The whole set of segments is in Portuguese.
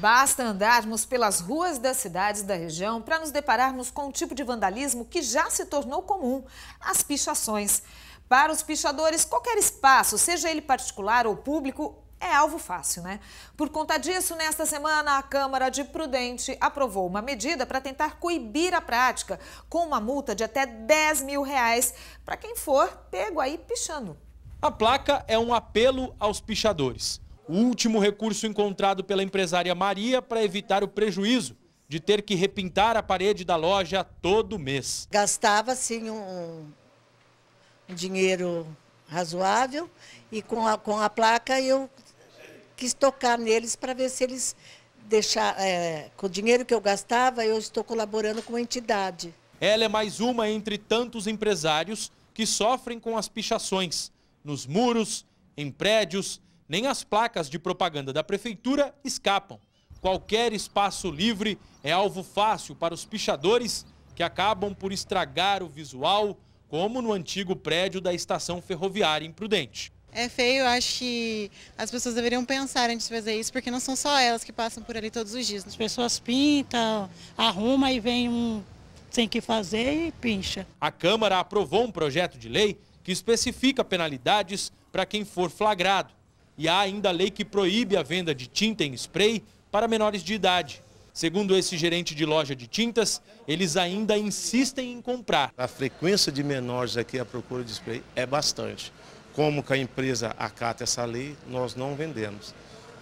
Basta andarmos pelas ruas das cidades da região para nos depararmos com um tipo de vandalismo que já se tornou comum: as pichações. Para os pichadores, qualquer espaço, seja ele particular ou público, é alvo fácil, né? Por conta disso, nesta semana, a Câmara de Prudente aprovou uma medida para tentar coibir a prática, com uma multa de até 10 mil reais para quem for pego aí pichando. A placa é um apelo aos pichadores o último recurso encontrado pela empresária Maria para evitar o prejuízo de ter que repintar a parede da loja todo mês. Gastava, assim, um, um dinheiro razoável e com a, com a placa eu quis tocar neles para ver se eles deixar é, com o dinheiro que eu gastava, eu estou colaborando com a entidade. Ela é mais uma entre tantos empresários que sofrem com as pichações nos muros, em prédios nem as placas de propaganda da prefeitura escapam. Qualquer espaço livre é alvo fácil para os pichadores que acabam por estragar o visual, como no antigo prédio da estação ferroviária em Prudente. É feio, acho que as pessoas deveriam pensar antes de fazer isso, porque não são só elas que passam por ali todos os dias. Né? As pessoas pintam, arrumam e vem um sem que fazer e pincha. A Câmara aprovou um projeto de lei que especifica penalidades para quem for flagrado e há ainda a lei que proíbe a venda de tinta em spray para menores de idade. Segundo esse gerente de loja de tintas, eles ainda insistem em comprar. A frequência de menores aqui à procura de spray é bastante. Como que a empresa acata essa lei, nós não vendemos.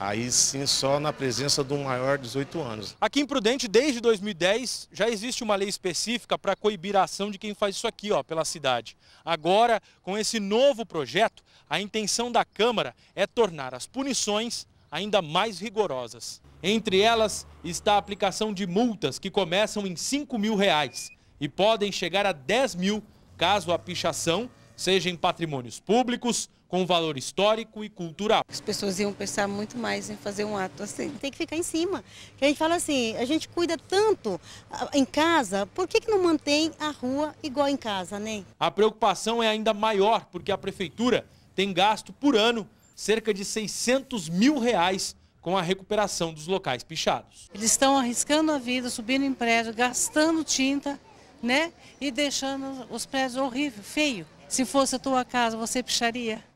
Aí sim, só na presença de um maior de 18 anos. Aqui em Prudente, desde 2010, já existe uma lei específica para coibir a ação de quem faz isso aqui, ó, pela cidade. Agora, com esse novo projeto, a intenção da Câmara é tornar as punições ainda mais rigorosas. Entre elas está a aplicação de multas que começam em 5 mil reais e podem chegar a 10 mil caso a pichação seja em patrimônios públicos, com valor histórico e cultural. As pessoas iam pensar muito mais em fazer um ato assim. Tem que ficar em cima. A gente fala assim, a gente cuida tanto ah, em casa, por que, que não mantém a rua igual em casa, né? A preocupação é ainda maior porque a prefeitura tem gasto por ano cerca de 600 mil reais com a recuperação dos locais pichados. Eles estão arriscando a vida, subindo em prédio, gastando tinta, né? E deixando os prédios horríveis, feio. Se fosse a tua casa, você picharia?